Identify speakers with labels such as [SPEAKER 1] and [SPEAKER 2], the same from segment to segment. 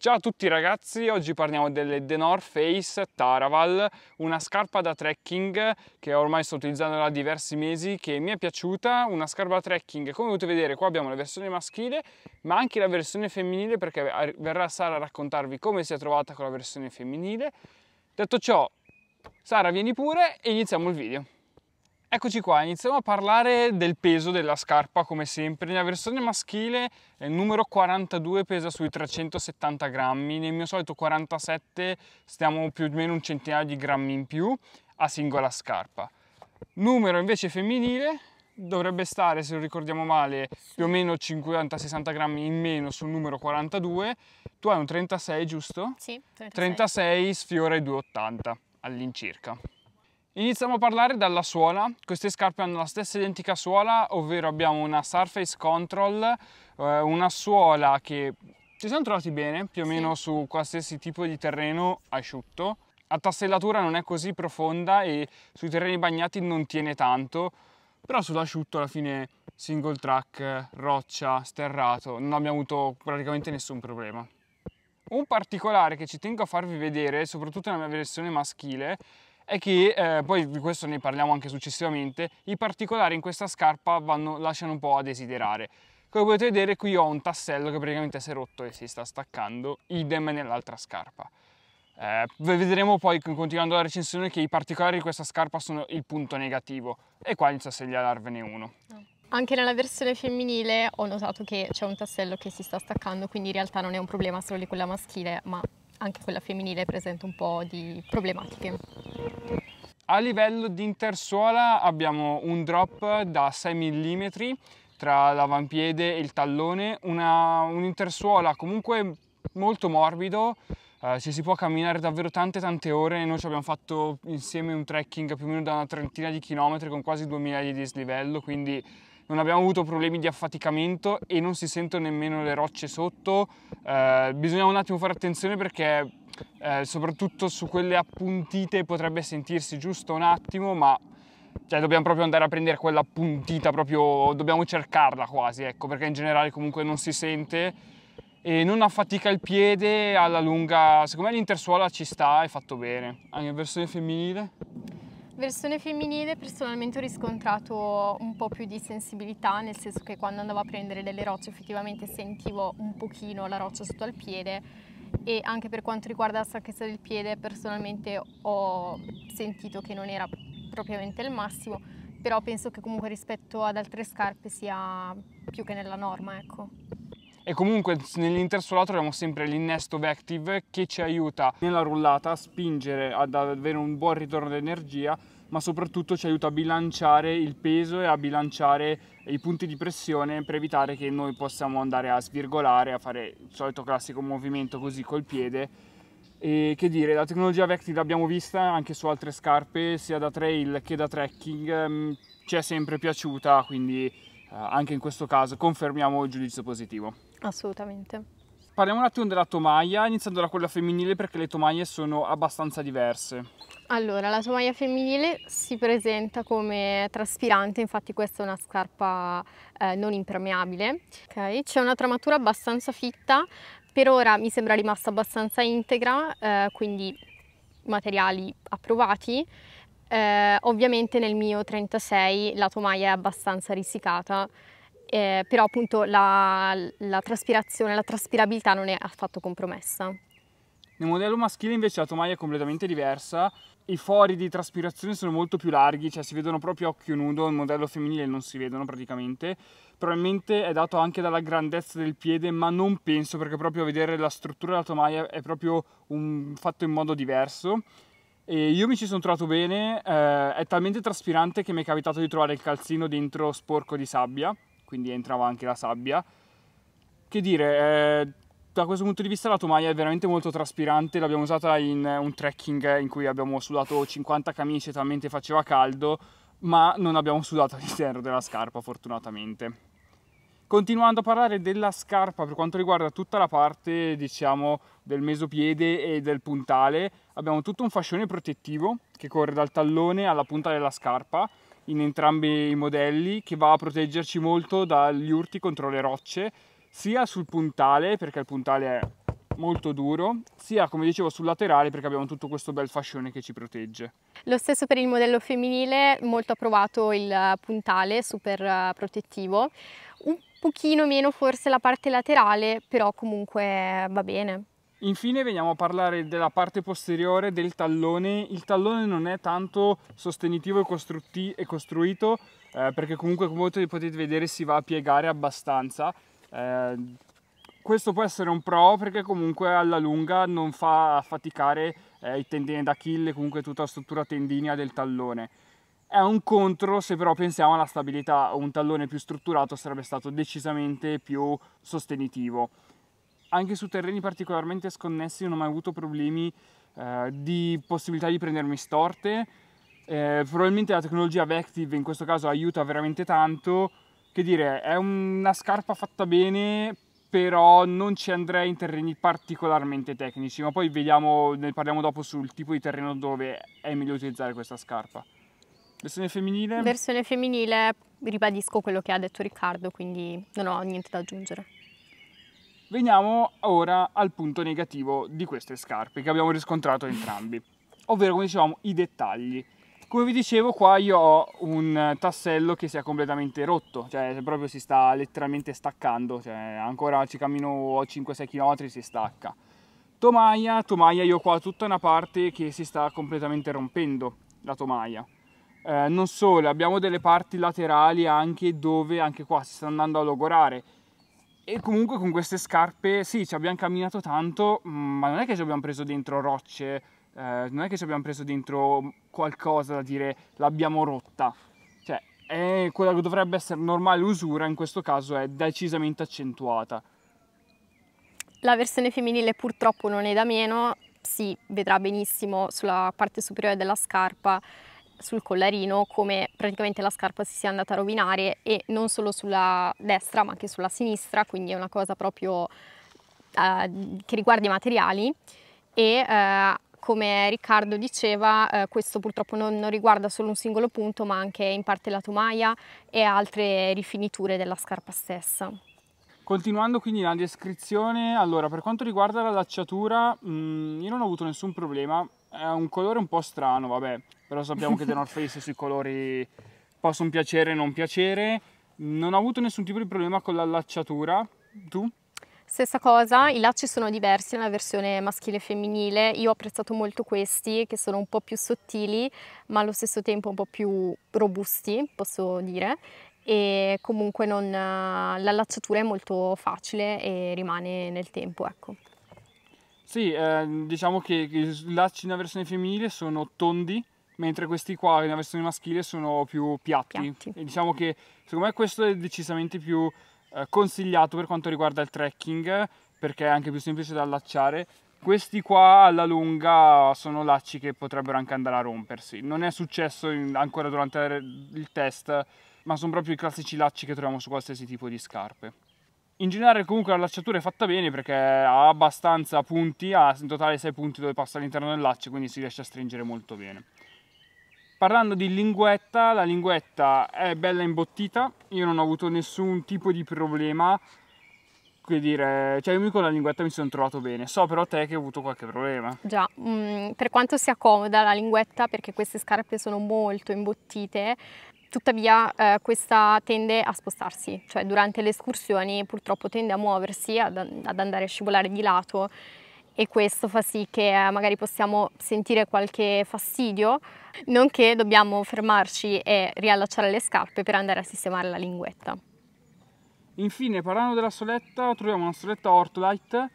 [SPEAKER 1] Ciao a tutti ragazzi, oggi parliamo delle The North Face Taraval, una scarpa da trekking che ormai sto utilizzando da diversi mesi, che mi è piaciuta, una scarpa da trekking, come potete vedere qua abbiamo la versione maschile, ma anche la versione femminile perché verrà Sara a raccontarvi come si è trovata con la versione femminile. Detto ciò, Sara vieni pure e iniziamo il video. Eccoci qua, iniziamo a parlare del peso della scarpa come sempre. Nella versione maschile il eh, numero 42 pesa sui 370 grammi, nel mio solito 47 stiamo più o meno un centinaio di grammi in più a singola scarpa. Numero invece femminile dovrebbe stare, se non ricordiamo male, più o meno 50-60 grammi in meno sul numero 42. Tu hai un 36 giusto? Sì, 36. 36 sfiora i 2,80 all'incirca. Iniziamo a parlare dalla suola, queste scarpe hanno la stessa identica suola, ovvero abbiamo una Surface Control, eh, una suola che ci siamo trovati bene più o meno sì. su qualsiasi tipo di terreno asciutto, La tassellatura non è così profonda e sui terreni bagnati non tiene tanto, però sull'asciutto alla fine single track, roccia, sterrato, non abbiamo avuto praticamente nessun problema. Un particolare che ci tengo a farvi vedere, soprattutto nella mia versione maschile, è che, eh, poi di questo ne parliamo anche successivamente, i particolari in questa scarpa vanno, lasciano un po' a desiderare. Come potete vedere qui ho un tassello che praticamente si è rotto e si sta staccando, idem nell'altra scarpa. Eh, vedremo poi continuando la recensione che i particolari di questa scarpa sono il punto negativo e qua inizio a segnalarvene uno. Ah.
[SPEAKER 2] Anche nella versione femminile ho notato che c'è un tassello che si sta staccando, quindi in realtà non è un problema solo di quella maschile, ma anche quella femminile presenta un po' di problematiche.
[SPEAKER 1] A livello di intersuola abbiamo un drop da 6 mm tra l'avampiede e il tallone, una, intersuola comunque molto morbido, ci eh, si può camminare davvero tante tante ore, noi ci abbiamo fatto insieme un trekking più o meno da una trentina di chilometri con quasi 2000 di dislivello, quindi non abbiamo avuto problemi di affaticamento e non si sentono nemmeno le rocce sotto, eh, bisogna un attimo fare attenzione perché eh, soprattutto su quelle appuntite potrebbe sentirsi giusto un attimo, ma cioè, dobbiamo proprio andare a prendere quella appuntita, proprio dobbiamo cercarla quasi, ecco, perché in generale comunque non si sente e non affatica il piede alla lunga. Secondo me l'intersuola ci sta, è fatto bene. Anche in versione femminile?
[SPEAKER 2] Versione femminile personalmente ho riscontrato un po' più di sensibilità, nel senso che quando andavo a prendere delle rocce effettivamente sentivo un pochino la roccia sotto al piede e anche per quanto riguarda la stanchezza del piede personalmente ho sentito che non era propriamente il massimo, però penso che comunque rispetto ad altre scarpe sia più che nella norma, ecco.
[SPEAKER 1] E comunque nell'intersuola troviamo sempre l'innesto Vective che ci aiuta nella rullata a spingere ad avere un buon ritorno d'energia ma soprattutto ci aiuta a bilanciare il peso e a bilanciare i punti di pressione per evitare che noi possiamo andare a svirgolare, a fare il solito classico movimento così col piede. E che dire, la tecnologia Vecti l'abbiamo vista anche su altre scarpe, sia da trail che da trekking, mm, ci è sempre piaciuta, quindi eh, anche in questo caso confermiamo il giudizio positivo.
[SPEAKER 2] Assolutamente.
[SPEAKER 1] Parliamo un attimo della tomaia, iniziando da quella femminile perché le tomaie sono abbastanza diverse.
[SPEAKER 2] Allora, la tovaglia femminile si presenta come traspirante, infatti questa è una scarpa eh, non impermeabile. Okay. C'è una tramatura abbastanza fitta, per ora mi sembra rimasta abbastanza integra, eh, quindi materiali approvati. Eh, ovviamente nel mio 36 la tomaia è abbastanza risicata, eh, però appunto la, la, traspirazione, la traspirabilità non è affatto compromessa.
[SPEAKER 1] Nel modello maschile invece la tomaia è completamente diversa, i fori di traspirazione sono molto più larghi, cioè si vedono proprio a occhio nudo, in modello femminile non si vedono praticamente. Probabilmente è dato anche dalla grandezza del piede, ma non penso perché proprio a vedere la struttura della tomaia è proprio un, fatto in modo diverso. E io mi ci sono trovato bene, eh, è talmente traspirante che mi è capitato di trovare il calzino dentro sporco di sabbia, quindi entrava anche la sabbia. Che dire, eh, da questo punto di vista la tomaia è veramente molto traspirante, l'abbiamo usata in eh, un trekking in cui abbiamo sudato 50 camicie talmente faceva caldo, ma non abbiamo sudato all'interno della scarpa fortunatamente. Continuando a parlare della scarpa per quanto riguarda tutta la parte diciamo del mesopiede e del puntale, abbiamo tutto un fascione protettivo che corre dal tallone alla punta della scarpa in entrambi i modelli che va a proteggerci molto dagli urti contro le rocce sia sul puntale perché il puntale è molto duro, sia come dicevo sul laterale perché abbiamo tutto questo bel fascione che ci protegge.
[SPEAKER 2] Lo stesso per il modello femminile, molto approvato il puntale super eh, protettivo, un pochino meno forse la parte laterale, però comunque va bene.
[SPEAKER 1] Infine veniamo a parlare della parte posteriore del tallone. Il tallone non è tanto sostenitivo e, costruito eh, perché comunque come potete vedere si va a piegare abbastanza eh, questo può essere un pro perché comunque alla lunga non fa affaticare eh, i tendini d'Achille, comunque tutta la struttura tendinea del tallone. È un contro se però pensiamo alla stabilità, un tallone più strutturato sarebbe stato decisamente più sostenitivo. Anche su terreni particolarmente sconnessi non ho mai avuto problemi eh, di possibilità di prendermi storte, eh, probabilmente la tecnologia Vective in questo caso aiuta veramente tanto, che dire, è una scarpa fatta bene, però non ci andrei in terreni particolarmente tecnici, ma poi vediamo, ne parliamo dopo sul tipo di terreno dove è meglio utilizzare questa scarpa. Versione femminile? Versione
[SPEAKER 2] femminile, ribadisco quello che ha detto Riccardo, quindi non ho niente da aggiungere.
[SPEAKER 1] Veniamo ora al punto negativo di queste scarpe che abbiamo riscontrato entrambi, ovvero come dicevamo i dettagli. Come vi dicevo qua io ho un tassello che si è completamente rotto, cioè proprio si sta letteralmente staccando, cioè ancora ci cammino 5-6 km si stacca. Tomaia, tomaia io ho qua tutta una parte che si sta completamente rompendo, la tomaia. Eh, non solo, abbiamo delle parti laterali anche dove anche qua si sta andando a logorare. E comunque con queste scarpe sì ci abbiamo camminato tanto, ma non è che ci abbiamo preso dentro rocce, eh, non è che ci abbiamo preso dentro qualcosa da dire l'abbiamo rotta. Cioè, è quella che dovrebbe essere normale usura, in questo caso è decisamente accentuata.
[SPEAKER 2] La versione femminile purtroppo non è da meno, si vedrà benissimo sulla parte superiore della scarpa sul collarino come praticamente la scarpa si sia andata a rovinare e non solo sulla destra ma anche sulla sinistra, quindi è una cosa proprio eh, che riguarda i materiali e eh, come Riccardo diceva, eh, questo purtroppo non, non, riguarda solo un singolo punto, ma anche in parte la tomaia e altre rifiniture della scarpa stessa.
[SPEAKER 1] Continuando quindi la descrizione, allora per quanto riguarda la lacciatura, mh, mm, io non ho avuto nessun problema, è un colore un po' strano, vabbè, però sappiamo che The North Face sui colori possono piacere e non piacere, non ho avuto nessun tipo di problema con la lacciatura, tu?
[SPEAKER 2] Stessa cosa, i lacci sono diversi nella versione maschile e femminile, io ho apprezzato molto questi che sono un po' più sottili ma allo stesso tempo un po' più robusti, posso dire, e comunque non, l'allacciatura è molto facile e rimane nel tempo. Ecco.
[SPEAKER 1] Sì, eh, diciamo che i lacci nella versione femminile sono tondi, mentre questi qua nella versione maschile sono più piatti. piatti. diciamo che secondo me questo è decisamente più eh, consigliato per quanto riguarda il trekking perché è anche più semplice da allacciare questi qua alla lunga sono lacci che potrebbero anche andare a rompersi non è successo in, ancora durante il test ma sono proprio i classici lacci che troviamo su qualsiasi tipo di scarpe in generale comunque la lacciatura è fatta bene perché ha abbastanza punti ha in totale 6 punti dove passa all'interno del laccio quindi si riesce a stringere molto bene Parlando di linguetta, la linguetta è bella imbottita, io non ho avuto nessun tipo di problema, che dire, cioè io con la linguetta mi sono trovato bene, so però te che hai avuto qualche problema.
[SPEAKER 2] Già, mh, mm, per quanto sia comoda la linguetta, perché queste scarpe sono molto imbottite, Tuttavia eh, questa tende a spostarsi, cioè durante le escursioni purtroppo tende a muoversi, ad, ad andare a scivolare di lato e questo fa sì che eh, magari possiamo sentire qualche fastidio, nonché dobbiamo fermarci e riallacciare le scarpe per andare a sistemare la linguetta.
[SPEAKER 1] Infine, parlando della soletta, troviamo una soletta Ortolite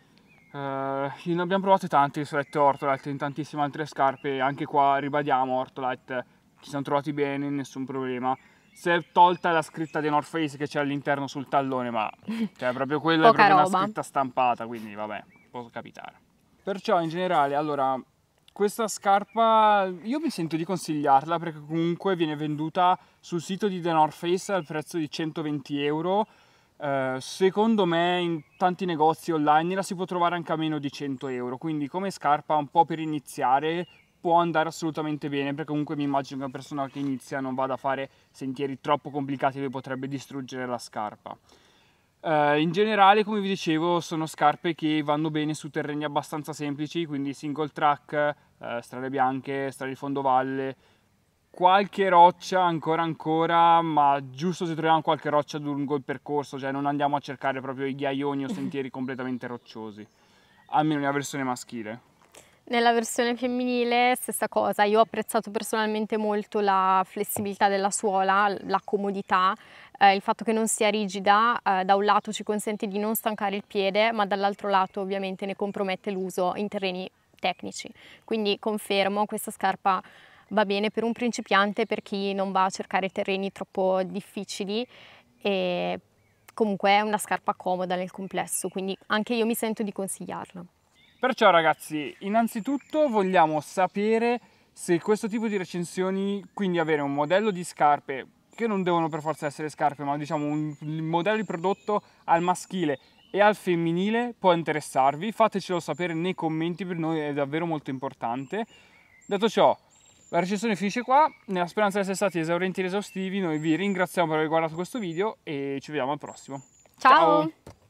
[SPEAKER 1] Uh, eh, ne abbiamo provate tante solette Ortolite in tantissime altre scarpe, anche qua ribadiamo Ortolite, ci siamo trovati bene, nessun problema. Si è tolta la scritta di North Face che c'è all'interno sul tallone, ma cioè, proprio quella Poca è proprio roba. una scritta stampata, quindi vabbè, può capitare. Perciò in generale, allora, questa scarpa io mi sento di consigliarla perché comunque viene venduta sul sito di The North Face al prezzo di 120 euro. Eh, secondo me in tanti negozi online la si può trovare anche a meno di 100 euro, quindi come scarpa un po' per iniziare può andare assolutamente bene perché comunque mi immagino che una persona che inizia non vada a fare sentieri troppo complicati dove potrebbe distruggere la scarpa. Uh, in generale, come vi dicevo, sono scarpe che vanno bene su terreni abbastanza semplici, quindi single track, uh, strade bianche, strade di fondovalle, qualche roccia ancora ancora, ma giusto se troviamo qualche roccia lungo il percorso, cioè non andiamo a cercare proprio i ghiaioni o sentieri completamente rocciosi, almeno nella versione maschile.
[SPEAKER 2] Nella versione femminile stessa cosa, io ho apprezzato personalmente molto la flessibilità della suola, la comodità, eh, il fatto che non sia rigida, eh, da un lato ci consente di non stancare il piede, ma dall'altro lato ovviamente ne compromette l'uso in terreni tecnici. Quindi confermo, questa scarpa va bene per un principiante, per chi non va a cercare terreni troppo difficili e comunque è una scarpa comoda nel complesso, quindi anche io mi sento di consigliarla.
[SPEAKER 1] Perciò ragazzi, innanzitutto vogliamo sapere se questo tipo di recensioni, quindi avere un modello di scarpe, che non devono per forza essere scarpe, ma diciamo un modello di prodotto al maschile e al femminile può interessarvi, fatecelo sapere nei commenti, per noi è davvero molto importante. Detto ciò, la recensione finisce qua, nella speranza di essere stati esaurienti ed esaustivi, noi vi ringraziamo per aver guardato questo video e ci vediamo al prossimo. Ciao. Ciao.